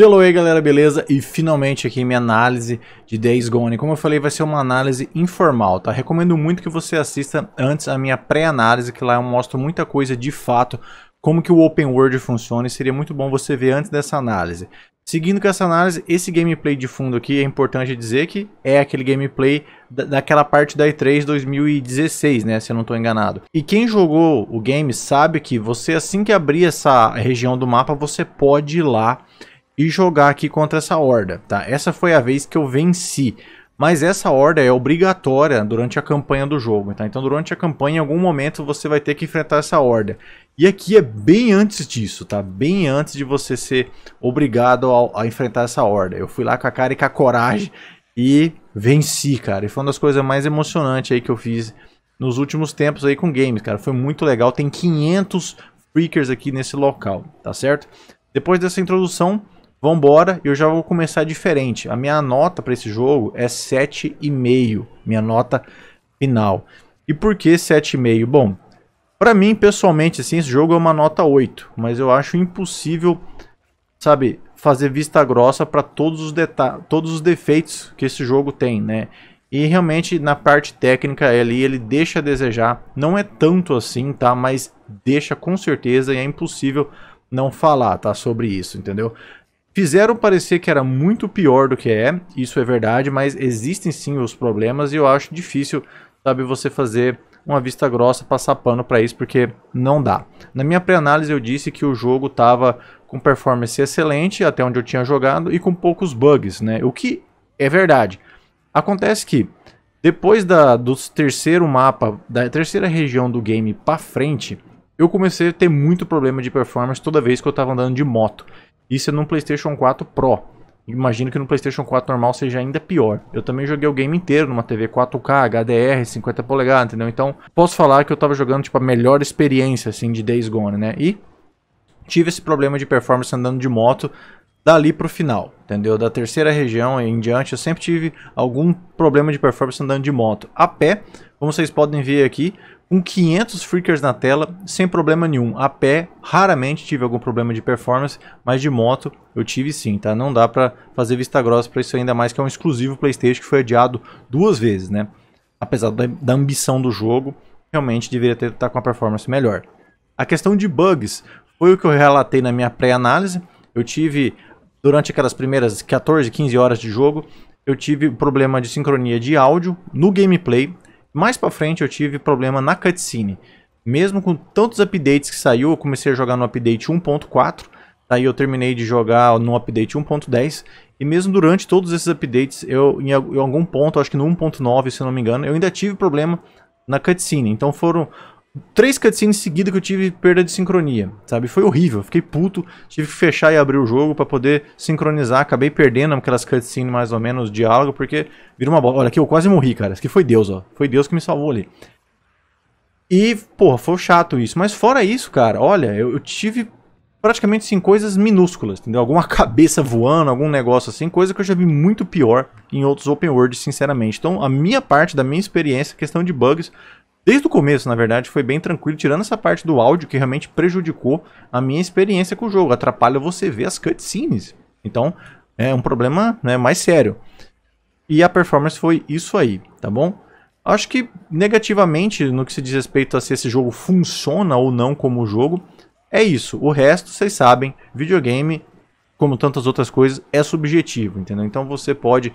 Hello, aí, galera, beleza? E finalmente aqui minha análise de Days Gone. Como eu falei, vai ser uma análise informal, tá? Recomendo muito que você assista antes a minha pré-análise, que lá eu mostro muita coisa de fato, como que o Open World funciona e seria muito bom você ver antes dessa análise. Seguindo com essa análise, esse gameplay de fundo aqui é importante dizer que é aquele gameplay daquela parte da E3 2016, né? Se eu não estou enganado. E quem jogou o game sabe que você, assim que abrir essa região do mapa, você pode ir lá e jogar aqui contra essa horda, tá? Essa foi a vez que eu venci. Mas essa horda é obrigatória durante a campanha do jogo, tá? Então durante a campanha, em algum momento, você vai ter que enfrentar essa horda. E aqui é bem antes disso, tá? Bem antes de você ser obrigado a, a enfrentar essa horda. Eu fui lá com a cara e com a coragem e venci, cara. E foi uma das coisas mais emocionantes aí que eu fiz nos últimos tempos aí com games, cara. Foi muito legal. Tem 500 freakers aqui nesse local, tá certo? Depois dessa introdução, Vambora, eu já vou começar diferente. A minha nota para esse jogo é 7,5, minha nota final. E por que 7,5? Bom, para mim, pessoalmente, assim, esse jogo é uma nota 8, mas eu acho impossível, sabe, fazer vista grossa para todos os todos os defeitos que esse jogo tem, né? E realmente na parte técnica ali ele deixa a desejar, não é tanto assim, tá? Mas deixa com certeza e é impossível não falar, tá? Sobre isso, entendeu? Fizeram parecer que era muito pior do que é, isso é verdade, mas existem sim os problemas e eu acho difícil, sabe, você fazer uma vista grossa, passar pano para isso, porque não dá. Na minha pré-análise eu disse que o jogo estava com performance excelente, até onde eu tinha jogado, e com poucos bugs, né? O que é verdade. Acontece que depois da, do terceiro mapa, da terceira região do game para frente, eu comecei a ter muito problema de performance toda vez que eu estava andando de moto. Isso é no PlayStation 4 Pro. Imagino que no PlayStation 4 normal seja ainda pior. Eu também joguei o game inteiro numa TV 4K, HDR, 50 polegadas, entendeu? Então, posso falar que eu tava jogando tipo a melhor experiência assim de Days Gone, né? E tive esse problema de performance andando de moto dali pro final, entendeu? Da terceira região em diante, eu sempre tive algum problema de performance andando de moto. A pé, como vocês podem ver aqui, com 500 freakers na tela, sem problema nenhum. A pé, raramente tive algum problema de performance, mas de moto eu tive sim, tá? Não dá para fazer vista grossa para isso ainda mais que é um exclusivo PlayStation que foi adiado duas vezes, né? Apesar da, da ambição do jogo, realmente deveria ter estar tá com a performance melhor. A questão de bugs foi o que eu relatei na minha pré-análise. Eu tive durante aquelas primeiras 14, 15 horas de jogo, eu tive problema de sincronia de áudio no gameplay, mais pra frente eu tive problema na cutscene. Mesmo com tantos updates que saiu, eu comecei a jogar no update 1.4, aí eu terminei de jogar no update 1.10, e mesmo durante todos esses updates, eu em, algum ponto, acho que no 1.9 se não me engano, eu ainda tive problema na cutscene. Então foram três cutscenes seguidas que eu tive perda de sincronia, sabe? Foi horrível, fiquei puto, tive que fechar e abrir o jogo para poder sincronizar, acabei perdendo aquelas cutscenes mais ou menos, diálogo, porque virou uma bola. Olha aqui, eu quase morri, cara, isso aqui foi Deus, ó, foi Deus que me salvou ali. E, porra, foi chato isso, mas fora isso, cara, olha, eu, eu tive praticamente sim coisas minúsculas, entendeu? Alguma cabeça voando, algum negócio assim, coisa que eu já vi muito pior em outros open world, sinceramente. Então, a minha parte da minha experiência, questão de bugs, Desde o começo, na verdade, foi bem tranquilo, tirando essa parte do áudio que realmente prejudicou a minha experiência com o jogo. Atrapalha você ver as cutscenes. Então, é um problema né, mais sério. E a performance foi isso aí, tá bom? Acho que negativamente, no que se diz respeito a se esse jogo funciona ou não como jogo, é isso. O resto, vocês sabem, videogame, como tantas outras coisas, é subjetivo, entendeu? Então você pode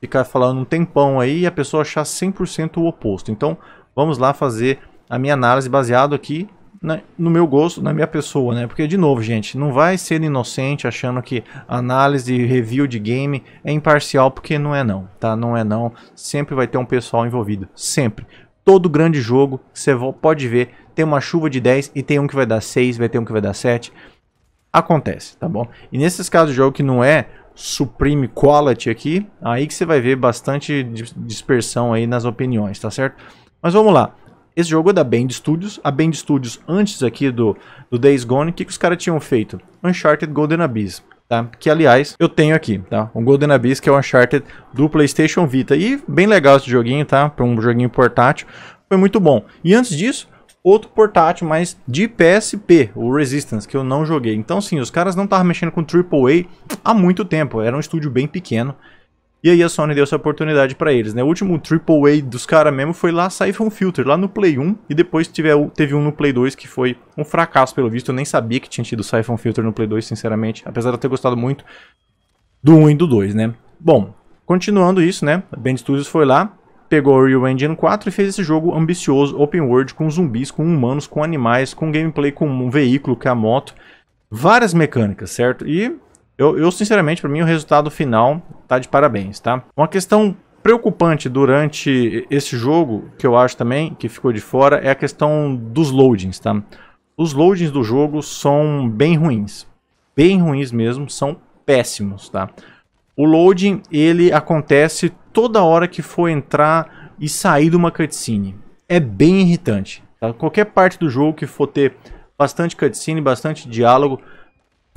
ficar falando um tempão aí e a pessoa achar 100% o oposto. Então, Vamos lá fazer a minha análise baseado aqui né, no meu gosto, na minha pessoa, né? Porque, de novo, gente, não vai ser inocente achando que análise e review de game é imparcial, porque não é não, tá? Não é não. Sempre vai ter um pessoal envolvido, sempre. Todo grande jogo, você pode ver, tem uma chuva de 10 e tem um que vai dar 6, vai ter um que vai dar 7. Acontece, tá bom? E nesses casos de jogo que não é supreme quality aqui, aí que você vai ver bastante dispersão aí nas opiniões, tá certo? Mas vamos lá. Esse jogo é da Band Studios. A Band Studios, antes aqui do, do Days Gone, o que, que os caras tinham feito? Uncharted Golden Abyss. Tá? Que, aliás, eu tenho aqui, tá? O Golden Abyss, que é o Uncharted do PlayStation Vita. E bem legal esse joguinho, tá? Para um joguinho portátil. Foi muito bom. E antes disso, outro portátil, mas de PSP, o Resistance, que eu não joguei. Então, sim, os caras não estavam mexendo com AAA há muito tempo. Era um estúdio bem pequeno. E aí a Sony deu essa oportunidade para eles, né? O último AAA dos caras mesmo foi lá Siphon Filter, lá no Play 1, e depois tiver, teve um no Play 2 que foi um fracasso, pelo visto. Eu nem sabia que tinha tido Siphon Filter no Play 2, sinceramente, apesar de eu ter gostado muito do 1 e do 2, né? Bom, continuando isso, né? A Band Studios foi lá, pegou o Real Engine 4 e fez esse jogo ambicioso, open world, com zumbis, com humanos, com animais, com gameplay, com um veículo, com é a moto. Várias mecânicas, certo? E eu, eu, sinceramente, para mim, o resultado final tá de parabéns, tá? Uma questão preocupante durante esse jogo, que eu acho também que ficou de fora, é a questão dos loadings, tá? Os loadings do jogo são bem ruins. Bem ruins mesmo, são péssimos, tá? O loading, ele acontece toda hora que for entrar e sair de uma cutscene. É bem irritante. Tá? Qualquer parte do jogo que for ter bastante cutscene, bastante diálogo,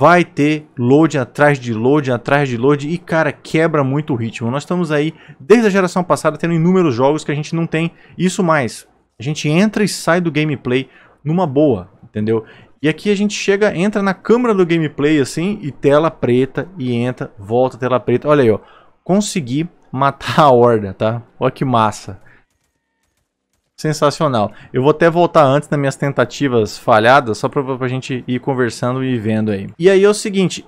vai ter load atrás de load, atrás de load e, cara, quebra muito o ritmo. Nós estamos aí, desde a geração passada, tendo inúmeros jogos que a gente não tem isso mais. A gente entra e sai do gameplay numa boa, entendeu? E aqui a gente chega, entra na câmera do gameplay assim e tela preta e entra, volta tela preta. Olha aí, ó. Consegui matar a horda, tá? Olha que massa sensacional. Eu vou até voltar antes nas minhas tentativas falhadas, só para a gente ir conversando e vendo aí. E aí é o seguinte,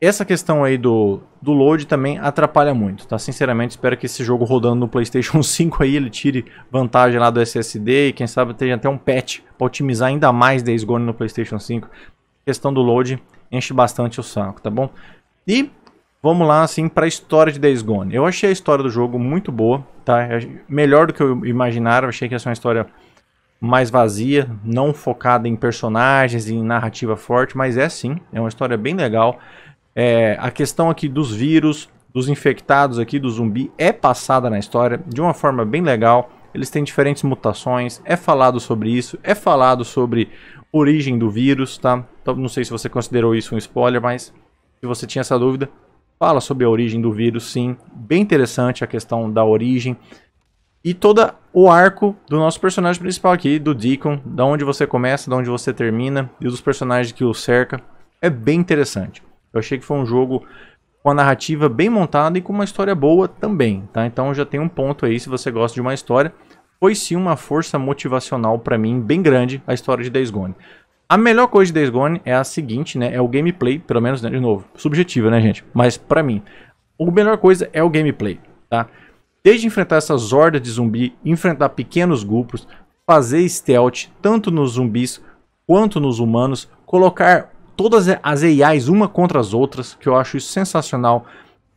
essa questão aí do, do load também atrapalha muito, tá? Sinceramente, espero que esse jogo rodando no PlayStation 5 aí ele tire vantagem lá do SSD e quem sabe tenha até um patch para otimizar ainda mais Days Gone no PlayStation 5. A questão do load enche bastante o saco, tá bom? E vamos lá, assim, pra história de Days Gone. Eu achei a história do jogo muito boa, tá? É, melhor do que eu imaginava, eu achei que ia ser uma história mais vazia, não focada em personagens, em narrativa forte, mas é sim, é uma história bem legal. É, a questão aqui dos vírus, dos infectados aqui, do zumbi, é passada na história de uma forma bem legal. Eles têm diferentes mutações, é falado sobre isso, é falado sobre origem do vírus, tá? Então, não sei se você considerou isso um spoiler, mas se você tinha essa dúvida, Fala sobre a origem do vírus, sim. Bem interessante a questão da origem. E todo o arco do nosso personagem principal aqui, do Deacon, da onde você começa, da onde você termina, e dos personagens que o cerca, é bem interessante. Eu achei que foi um jogo com a narrativa bem montada e com uma história boa também, tá? Então já tem um ponto aí se você gosta de uma história. Foi sim uma força motivacional para mim bem grande a história de Days Gone. A melhor coisa de Days Gone é a seguinte, né? É o gameplay, pelo menos, né? de novo, subjetiva, né, gente? Mas para mim, a melhor coisa é o gameplay, tá? Desde enfrentar essas hordas de zumbi, enfrentar pequenos grupos, fazer stealth tanto nos zumbis quanto nos humanos, colocar todas as AIs uma contra as outras, que eu acho isso sensacional.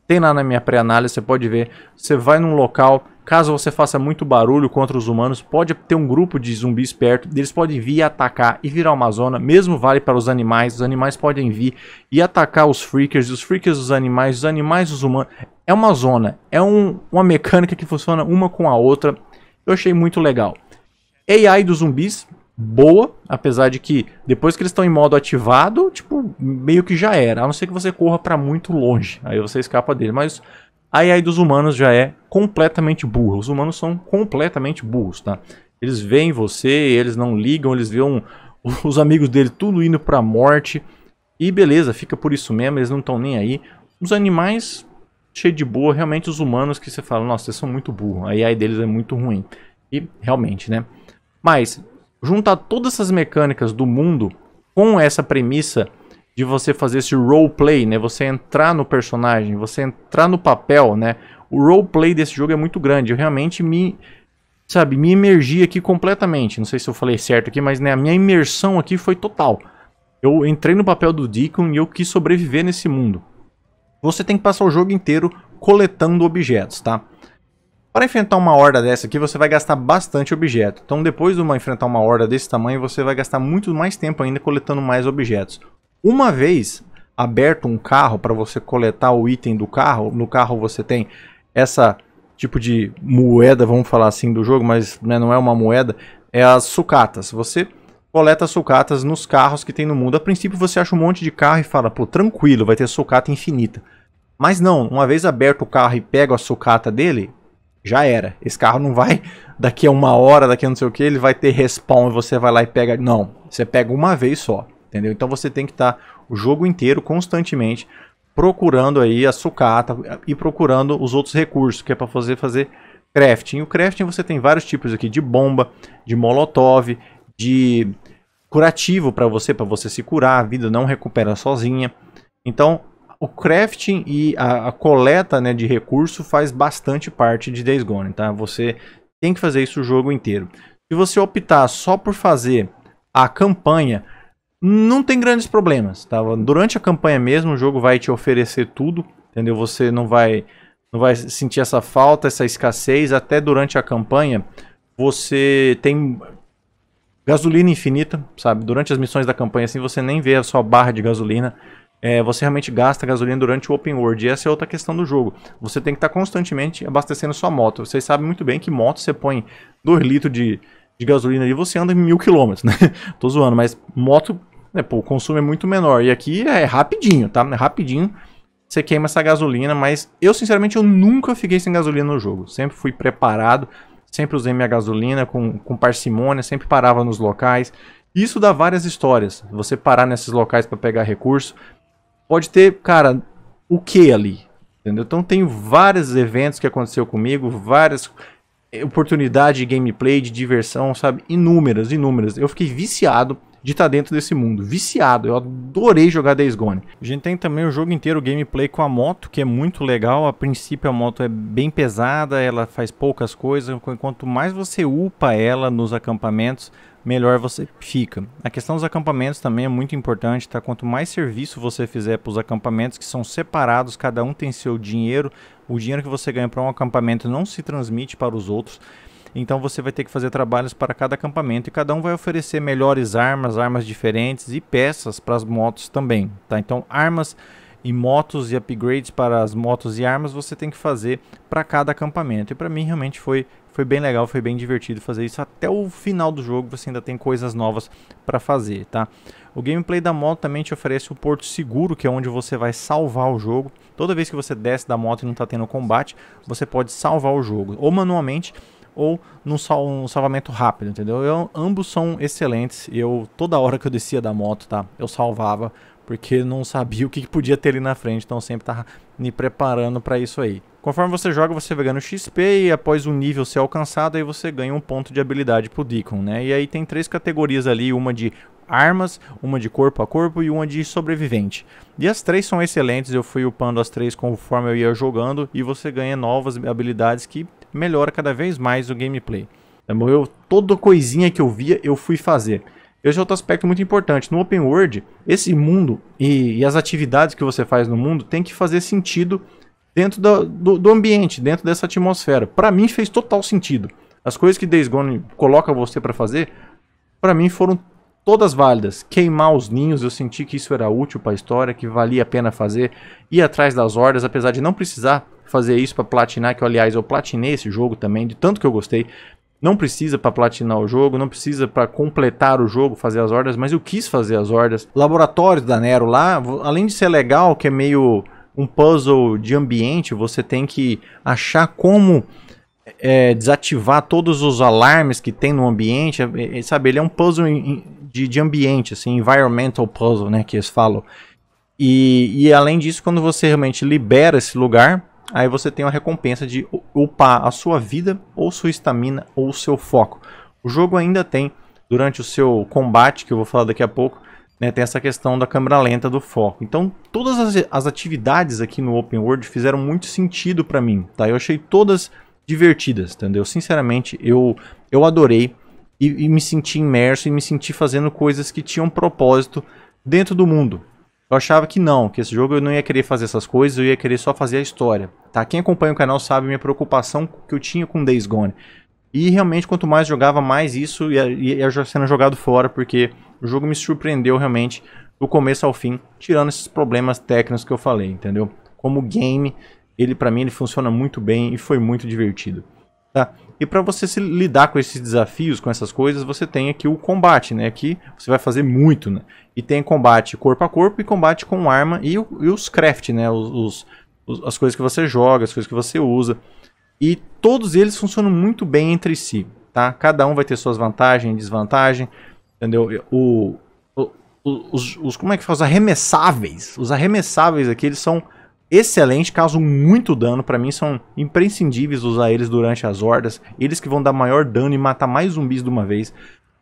Tem lá na minha pré-análise, você pode ver. Você vai num local, Caso você faça muito barulho contra os humanos, pode ter um grupo de zumbis perto, eles podem vir e atacar e virar uma zona. Mesmo vale para os animais, os animais podem vir e atacar os freakers, os freakers os animais, os animais os humanos. É uma zona, é um, uma mecânica que funciona uma com a outra. Eu achei muito legal. AI dos zumbis, boa, apesar de que depois que eles estão em modo ativado, tipo, meio que já era, a não ser que você corra para muito longe, aí você escapa dele, mas a AI dos humanos já é completamente burra. Os humanos são completamente burros, tá? Eles veem você, eles não ligam, eles veem um, os amigos dele tudo indo pra morte. E beleza, fica por isso mesmo, eles não estão nem aí. Os animais, cheio de boa, realmente os humanos que você fala, nossa, eles são muito burros. A AI deles é muito ruim. E realmente, né? Mas, juntar todas essas mecânicas do mundo com essa premissa de você fazer esse roleplay, né? Você entrar no personagem, você entrar no papel, né? O roleplay desse jogo é muito grande. Eu realmente me, sabe, me imergi aqui completamente. Não sei se eu falei certo aqui, mas né, a minha imersão aqui foi total. Eu entrei no papel do Deacon e eu quis sobreviver nesse mundo. Você tem que passar o jogo inteiro coletando objetos, tá? Para enfrentar uma horda dessa aqui, você vai gastar bastante objeto. Então, depois de uma, enfrentar uma horda desse tamanho, você vai gastar muito mais tempo ainda coletando mais objetos. Uma vez aberto um carro para você coletar o item do carro, no carro você tem essa tipo de moeda, vamos falar assim, do jogo, mas né, não é uma moeda, é as sucatas. Você coleta sucatas nos carros que tem no mundo. A princípio você acha um monte de carro e fala, pô, tranquilo, vai ter sucata infinita. Mas não, uma vez aberto o carro e pego a sucata dele, já era. Esse carro não vai, daqui a uma hora, daqui a não sei o que, ele vai ter respawn e você vai lá e pega. Não, você pega uma vez só entendeu? Então você tem que estar tá o jogo inteiro constantemente procurando aí a sucata e procurando os outros recursos, que é para fazer fazer crafting. O crafting você tem vários tipos aqui de bomba, de molotov, de curativo para você, para você se curar, a vida não recupera sozinha. Então, o crafting e a, a, coleta né, de recurso faz bastante parte de Days Gone, tá? Você tem que fazer isso o jogo inteiro. Se você optar só por fazer a campanha, não tem grandes problemas, tá? Durante a campanha mesmo, o jogo vai te oferecer tudo, entendeu? Você não vai não vai sentir essa falta, essa escassez até durante a campanha. Você tem gasolina infinita, sabe? Durante as missões da campanha assim, você nem vê a sua barra de gasolina. É, você realmente gasta gasolina durante o open world. E essa é outra questão do jogo. Você tem que estar tá constantemente abastecendo sua moto. Vocês sabem muito bem que moto você põe 2 litros de, de gasolina ali, você anda mil quilômetros, né? Tô zoando, mas moto né, pô, o consumo é muito menor. E aqui é rapidinho, tá? É rapidinho você queima essa gasolina, mas eu sinceramente eu nunca fiquei sem gasolina no jogo. Sempre fui preparado, sempre usei minha gasolina com, com parcimônia, sempre parava nos locais. Isso dá várias histórias. Você parar nesses locais para pegar recurso, pode ter, cara, o que ali? Entendeu? Então tem vários eventos que aconteceu comigo, várias oportunidades de gameplay, de diversão, sabe? Inúmeras, inúmeras. Eu fiquei viciado de estar tá dentro desse mundo. Viciado, eu adorei jogar Days Gone. A gente tem também o jogo inteiro gameplay com a moto, que é muito legal. A princípio a moto é bem pesada, ela faz poucas coisas. Quanto mais você upa ela nos acampamentos, melhor você fica. A questão dos acampamentos também é muito importante, tá? Quanto mais serviço você fizer para os acampamentos, que são separados, cada um tem seu dinheiro, o dinheiro que você ganha para um acampamento não se transmite para os outros. Então você vai ter que fazer trabalhos para cada acampamento e cada um vai oferecer melhores armas, armas diferentes e peças para as motos também, tá? Então armas e motos e upgrades para as motos e armas você tem que fazer para cada acampamento. E para mim realmente foi foi bem legal, foi bem divertido fazer isso. Até o final do jogo você ainda tem coisas novas para fazer, tá? O gameplay da moto também te oferece o porto seguro, que é onde você vai salvar o jogo. Toda vez que você desce da moto e não está tendo combate, você pode salvar o jogo, ou manualmente ou num sal, um salvamento rápido, entendeu? Eu, ambos são excelentes. Eu, toda hora que eu descia da moto, tá? Eu salvava, porque não sabia o que podia ter ali na frente, então sempre tava me preparando para isso aí. Conforme você joga, você vai ganhando XP e após o um nível ser alcançado, aí você ganha um ponto de habilidade pro Deacon, né? E aí tem três categorias ali, uma de armas, uma de corpo a corpo e uma de sobrevivente. E as três são excelentes, eu fui upando as três conforme eu ia jogando e você ganha novas habilidades que melhora cada vez mais o gameplay. Então, é, eu, toda coisinha que eu via, eu fui fazer. Esse é outro aspecto muito importante. No open world, esse mundo e, e as atividades que você faz no mundo tem que fazer sentido dentro do, do, do ambiente, dentro dessa atmosfera. Para mim fez total sentido. As coisas que Days Gone coloca você para fazer, para mim foram todas válidas. Queimar os ninhos, eu senti que isso era útil para a história, que valia a pena fazer. Ir atrás das hordas, apesar de não precisar fazer isso para platinar, que aliás eu platinei esse jogo também, de tanto que eu gostei. Não precisa para platinar o jogo, não precisa para completar o jogo, fazer as hordas, mas eu quis fazer as hordas. Laboratórios da Nero lá, além de ser legal, que é meio um puzzle de ambiente, você tem que achar como é, desativar todos os alarmes que tem no ambiente, é, é, sabe? Ele é um puzzle em, de, de ambiente, assim, environmental puzzle, né, que eles falam. E, e além disso, quando você realmente libera esse lugar, aí você tem uma recompensa de upar a sua vida, ou sua estamina, ou seu foco. O jogo ainda tem, durante o seu combate, que eu vou falar daqui a pouco, né, tem essa questão da câmera lenta do foco. Então, todas as, as atividades aqui no Open World fizeram muito sentido para mim, tá? Eu achei todas divertidas, entendeu? Sinceramente, eu, eu adorei e, e me senti imerso e me senti fazendo coisas que tinham propósito dentro do mundo. Eu achava que não, que esse jogo eu não ia querer fazer essas coisas, eu ia querer só fazer a história. Tá? Quem acompanha o canal sabe minha preocupação que eu tinha com Days Gone. E realmente, quanto mais jogava, mais isso ia, ia sendo jogado fora, porque o jogo me surpreendeu realmente do começo ao fim, tirando esses problemas técnicos que eu falei, entendeu? Como game, ele para mim ele funciona muito bem e foi muito divertido. Tá? E para você se lidar com esses desafios, com essas coisas, você tem aqui o combate, né? Aqui você vai fazer muito, né? E tem combate corpo a corpo e combate com arma e, e os craft, né? Os, os, as coisas que você joga, as coisas que você usa. E todos eles funcionam muito bem entre si, tá? Cada um vai ter suas vantagens e desvantagens, entendeu? O, o, os, os, como é que fala? Os arremessáveis. Os arremessáveis aqui, eles são excelente, causam muito dano. Para mim são imprescindíveis usar eles durante as hordas. Eles que vão dar maior dano e matar mais zumbis de uma vez.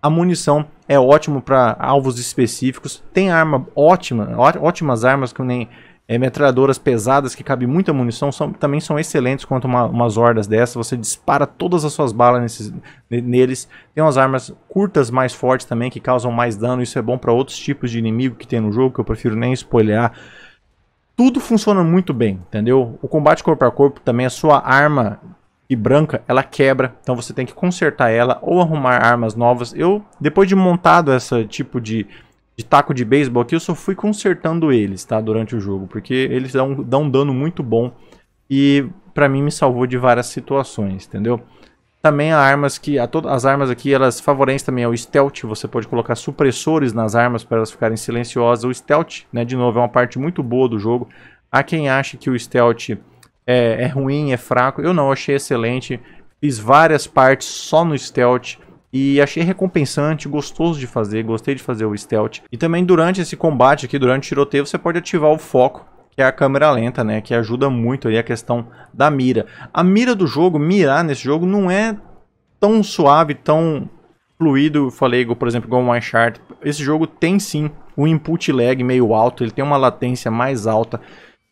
A munição é ótimo para alvos específicos. Tem arma ótima, ótimas armas que nem é, metralhadoras pesadas que cabem muita munição são, também são excelentes quanto uma, umas hordas dessas. Você dispara todas as suas balas nesses, neles. Tem umas armas curtas mais fortes também que causam mais dano. Isso é bom para outros tipos de inimigo que tem no jogo que eu prefiro nem espolhar tudo funciona muito bem, entendeu? O combate corpo a corpo também, a sua arma e branca, ela quebra, então você tem que consertar ela ou arrumar armas novas. Eu, depois de montado esse tipo de, de taco de beisebol aqui, eu só fui consertando eles, tá? Durante o jogo, porque eles dão, dão um dano muito bom e para mim me salvou de várias situações, entendeu? Também há armas que. todas as armas aqui elas favorecem também o stealth. Você pode colocar supressores nas armas para elas ficarem silenciosas. O stealth, né, de novo, é uma parte muito boa do jogo. Há quem ache que o stealth é, é ruim, é fraco. Eu não, achei excelente. Fiz várias partes só no stealth. E achei recompensante, gostoso de fazer, gostei de fazer o stealth. E também durante esse combate aqui, durante o tiroteio, você pode ativar o foco que é a câmera lenta, né? Que ajuda muito ali a questão da mira. A mira do jogo, mirar nesse jogo, não é tão suave, tão fluido, falei, por exemplo, igual o Uncharted. Esse jogo tem sim um input lag meio alto, ele tem uma latência mais alta.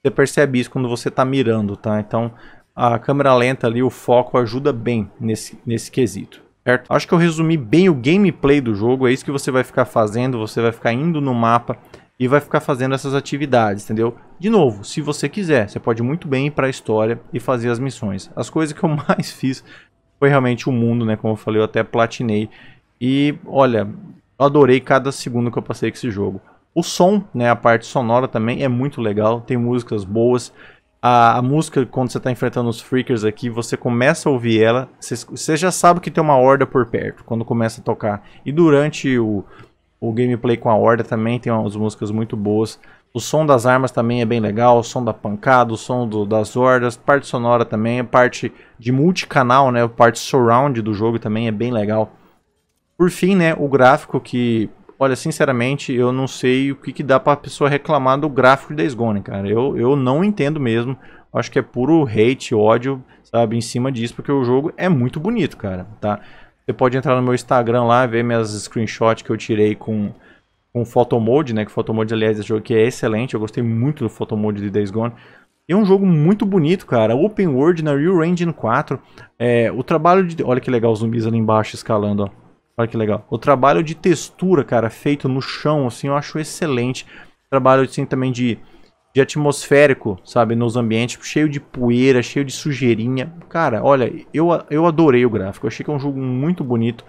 Você percebe isso quando você está mirando, tá? Então a câmera lenta ali, o foco ajuda bem nesse, nesse quesito. Certo? Acho que eu resumi bem o gameplay do jogo, é isso que você vai ficar fazendo, você vai ficar indo no mapa, e vai ficar fazendo essas atividades, entendeu? De novo, se você quiser, você pode muito bem ir para a história e fazer as missões. As coisas que eu mais fiz foi realmente o mundo, né? Como eu falei, eu até platinei. E olha, adorei cada segundo que eu passei com esse jogo. O som, né, a parte sonora também é muito legal, tem músicas boas. A, a música, quando você está enfrentando os Freakers aqui, você começa a ouvir ela, você, você já sabe que tem uma horda por perto quando começa a tocar. E durante o, o gameplay com a Horda também tem umas músicas muito boas. O som das armas também é bem legal, o som da pancada, o som do, das hordas, parte sonora também, a parte de multicanal, né, a parte surround do jogo também é bem legal. Por fim, né, o gráfico que, olha, sinceramente, eu não sei o que, que dá pra pessoa reclamar do gráfico de Days Gone, cara. Eu, eu não entendo mesmo, acho que é puro hate, ódio, sabe, em cima disso, porque o jogo é muito bonito, cara, tá? Você pode entrar no meu Instagram lá, ver minhas screenshots que eu tirei com, com Photo Mode, né? Que Photo Mode, aliás, é um jogo que é excelente. Eu gostei muito do Photo Mode de Days Gone. E é um jogo muito bonito, cara. Open World na Real Engine 4. É, o trabalho de... Olha que legal os zumbis ali embaixo escalando, ó. Olha que legal. O trabalho de textura, cara, feito no chão, assim, eu acho excelente. Trabalho, assim, também de de atmosférico, sabe, nos ambientes, tipo, cheio de poeira, cheio de sujeirinha. Cara, olha, eu, eu adorei o gráfico, achei que é um jogo muito bonito.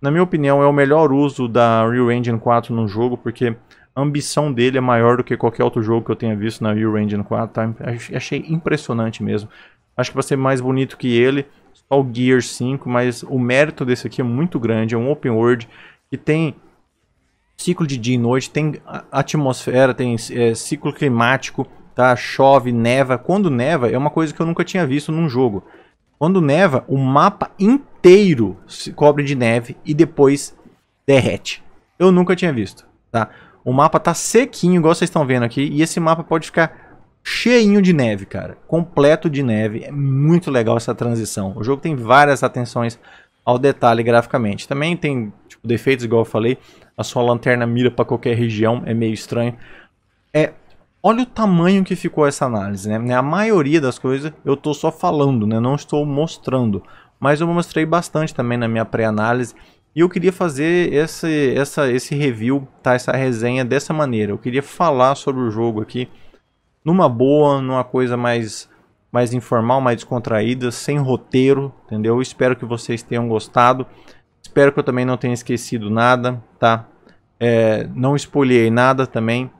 Na minha opinião, é o melhor uso da Real Engine 4 no jogo, porque a ambição dele é maior do que qualquer outro jogo que eu tenha visto na Real Engine 4. Tá? Achei impressionante mesmo. Acho que vai ser mais bonito que ele, só o Gear 5, mas o mérito desse aqui é muito grande, é um open world que tem ciclo de dia e noite, tem atmosfera, tem é, ciclo climático, tá? Chove, neva. Quando neva é uma coisa que eu nunca tinha visto num jogo. Quando neva, o mapa inteiro se cobre de neve e depois derrete. Eu nunca tinha visto, tá? O mapa tá sequinho, igual vocês estão vendo aqui, e esse mapa pode ficar cheinho de neve, cara. Completo de neve. É muito legal essa transição. O jogo tem várias atenções ao detalhe graficamente. Também tem tipo, defeitos, igual eu falei, a sua lanterna mira para qualquer região, é meio estranho. É, olha o tamanho que ficou essa análise, né? né a maioria das coisas eu estou só falando, né? Não estou mostrando, mas eu mostrei bastante também na minha pré-análise. E eu queria fazer esse, essa, esse review, tá? essa resenha dessa maneira. Eu queria falar sobre o jogo aqui numa boa, numa coisa mais, mais informal, mais descontraída, sem roteiro, entendeu? Eu espero que vocês tenham gostado. Espero que eu também não tenha esquecido nada, tá? É, não espoliei nada também.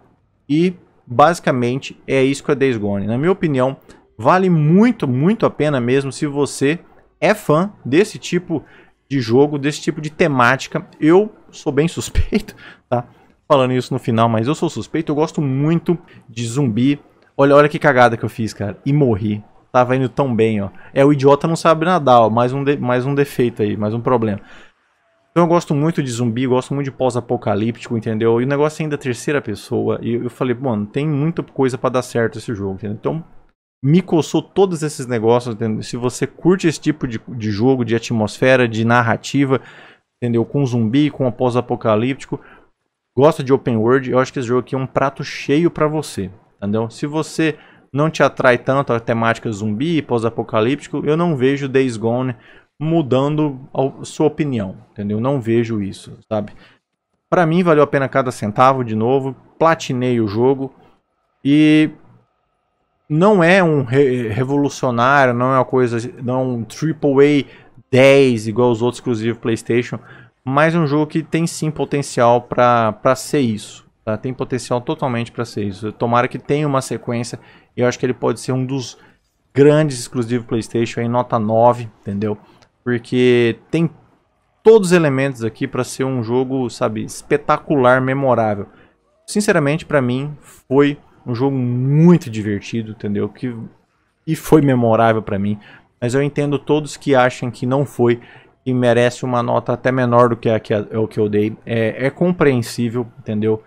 E basicamente é isso que é Days Gone. Na minha opinião, vale muito, muito a pena mesmo se você é fã desse tipo de jogo, desse tipo de temática. Eu sou bem suspeito, tá? Falando isso no final, mas eu sou suspeito. Eu gosto muito de zumbi. Olha, olha que cagada que eu fiz, cara. E morri. Tava indo tão bem, ó. É, o idiota não sabe nadar, ó. Mais um, de... mais um defeito aí, mais um problema. Então eu gosto muito de zumbi, gosto muito de pós-apocalíptico, entendeu? E o negócio é ainda terceira pessoa. E eu falei, mano, tem muita coisa para dar certo esse jogo, entendeu? Então me coçou todos esses negócios, entendeu? Se você curte esse tipo de, de jogo, de atmosfera, de narrativa, entendeu? Com zumbi, com pós-apocalíptico, gosta de open world, eu acho que esse jogo aqui é um prato cheio para você, entendeu? Se você não te atrai tanto a temática zumbi, pós-apocalíptico, eu não vejo Days Gone mudando a sua opinião, entendeu? Não vejo isso, sabe? Para mim valeu a pena cada centavo de novo, platinei o jogo e não é um re revolucionário, não é uma coisa, não é um AAA 10 igual os outros exclusivos PlayStation, mas um jogo que tem sim potencial para ser isso. Tá? Tem potencial totalmente para ser isso. Tomara que tenha uma sequência. Eu acho que ele pode ser um dos grandes exclusivos PlayStation em nota 9, entendeu? porque tem todos os elementos aqui para ser um jogo, sabe, espetacular, memorável. Sinceramente, para mim, foi um jogo muito divertido, entendeu? Que e foi memorável para mim, mas eu entendo todos que acham que não foi e merece uma nota até menor do que a que, a, é o que eu dei. É, é compreensível, entendeu?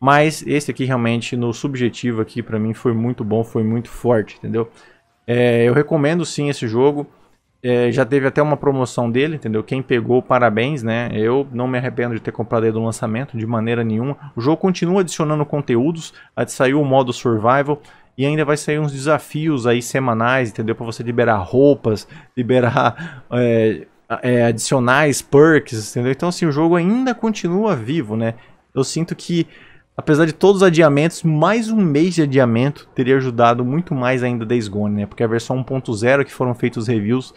Mas esse aqui realmente no subjetivo aqui para mim foi muito bom, foi muito forte, entendeu? É, eu recomendo sim esse jogo. É, já teve até uma promoção dele, entendeu? Quem pegou, parabéns, né? Eu não me arrependo de ter comprado ele do lançamento, de maneira nenhuma. O jogo continua adicionando conteúdos, saiu o modo survival e ainda vai sair uns desafios aí semanais, entendeu? Para você liberar roupas, liberar é, é, adicionais, perks, entendeu? Então, assim, o jogo ainda continua vivo, né? Eu sinto que Apesar de todos os adiamentos, mais um mês de adiamento teria ajudado muito mais ainda Days Gone, né? Porque a versão 1.0 que foram feitos os reviews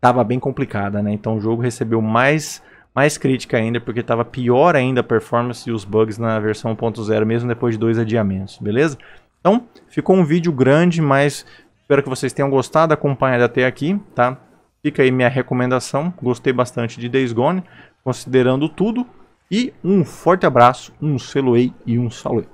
estava bem complicada, né? Então o jogo recebeu mais mais crítica ainda, porque estava pior ainda a performance e os bugs na versão 1.0, mesmo depois de dois adiamentos, beleza? Então, ficou um vídeo grande, mas espero que vocês tenham gostado, acompanhado até aqui, tá? Fica aí minha recomendação, gostei bastante de Days Gone, considerando tudo. E um forte abraço, um seloei e um salve.